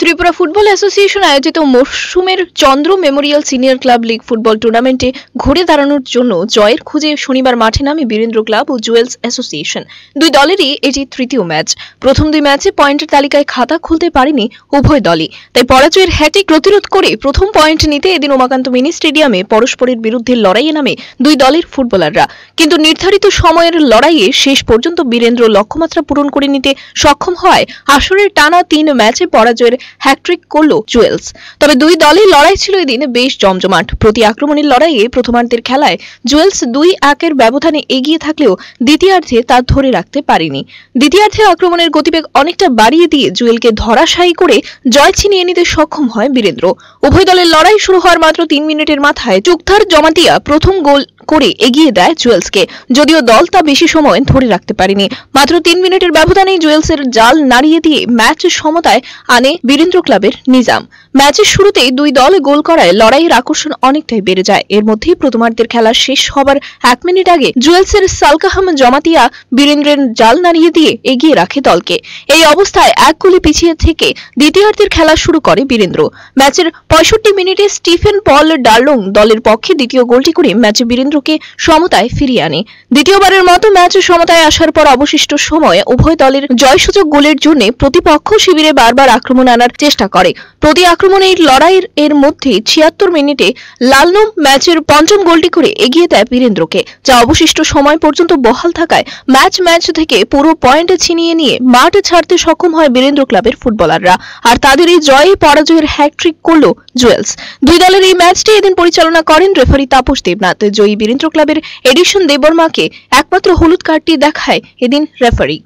Tripura football association আয়োজিত মরশুমের Chandra memorial senior club league football টুর্নামেন্টে ঘুরে দাঁড়ানোর জন্য জয়ের খুঁজে শনিবার মাঠে নামে বীরেন্দ্র ক্লাব ও জুয়েলস অ্যাসোসিয়েশন দুই দলেরই এটি তৃতীয় ম্যাচ প্রথম দুই ম্যাচে পয়েন্টের তালিকায় খাতা খুলতে পারেনি উভয় দলই তাই পরাজয়ের হ্যাটে প্রতিরোধ করে প্রথম পয়েন্ট নিতে এদিন উমাকান্ত মিনি স্টেডিয়ামে পরস্পরের বিরুদ্ধে লড়াইয়ে নামে দুই দলের ফুটবলাররা কিন্তু নির্ধারিত সময়ের লড়াইয়ে শেষ পর্যন্ত বীরেন্দ্র লক্ষ্যমাত্রা পূরণ করে নিতে সক্ষম হয় আসরের টানা তিন ম্যাচে পরাজয়ের হ্যাট্রিক করল জুয়েলস তবে দুই দলের লড়াই ছিল এদিন বেশ জমজমাট প্রতি আক্রমণের লড়াইয়ে প্রথমার্ধের খেলায় জুয়েলস দুই একের ব্যবধানে এগিয়ে থাকলেও দ্বিতীয়ার্ধে তা ধরে রাখতে পারেনি দ্বিতীয়ার্ধে আক্রমণের গতিবেগ অনেকটা বাড়িয়ে দিয়ে জুয়েলকে ধরাশায়ী করে জয় ছিনিয়ে নিতে সক্ষম হয় বীরেন্দ্র উভয় দলের লড়াই শুরু হওয়ার মাত্র তিন মিনিটের মাথায় চুকথার জমাতিয়া প্রথম গোল করে এগিয়ে দেয় জুয়েলসকে যদিও দল তা বেশি সময় ধরে রাখতে পারেনি মাত্র তিন মিনিটের ব্যবধানে জুয়েলসের জাল নাড়িয়ে দিয়ে ম্যাচ সমতায় আনে বীরেন্দ্র ক্লাবের নিজাম ম্যাচের শুরুতেই দুই দল গোল করায় লড়াইয়ের আকর্ষণ অনেকটাই বেড়ে যায় এর মধ্যেই প্রথমার্ধের খেলা শেষ হবার এক মিনিট আগে জুয়েলসের সালকাহাম জমাতিয়া বীরেন্দ্রের জাল নাড়িয়ে দিয়ে এগিয়ে রাখে দলকে এই অবস্থায় এক গুলি পিছিয়ে থেকে দ্বিতীয়ার্ধের খেলা শুরু করে বীরেন্দ্র ম্যাচের পঁয়ষট্টি মিনিটে স্টিফেন পল ডার্লং দলের পক্ষে দ্বিতীয় গোলটি করে ম্যাচে বীরেন্দ্র মহেন্দ্রকে সমতায় ফিরিয়ে আনে দ্বিতীয়বারের মতো ম্যাচ সমতায় আসার পর অবশিষ্ট সময়ে উভয় দলের জয়সূচক গোলের জন্য প্রতিপক্ষ শিবিরে বারবার আক্রমণ আনার চেষ্টা করে প্রতি আক্রমণের লড়াইয়ের এর মধ্যে ছিয়াত্তর মিনিটে লালনম ম্যাচের পঞ্চম গোলটি করে এগিয়ে দেয় বীরেন্দ্রকে যা অবশিষ্ট সময় পর্যন্ত বহাল থাকায় ম্যাচ ম্যাচ থেকে পুরো পয়েন্ট ছিনিয়ে নিয়ে মাঠ ছাড়তে সক্ষম হয় বীরেন্দ্র ক্লাবের ফুটবলাররা আর তাদের এই জয়ে পরাজয়ের হ্যাট্রিক করল জুয়েলস দুই দলের এই ম্যাচটি এদিন পরিচালনা করেন রেফারি তাপস দেবনাথ জয়ী বীরেন্দ্র ক্লাবের এডিশন দেববর্মাকে একমাত্র হলুদ কার্ডটি দেখায় এদিন referee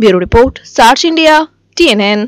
bureau report search India TNN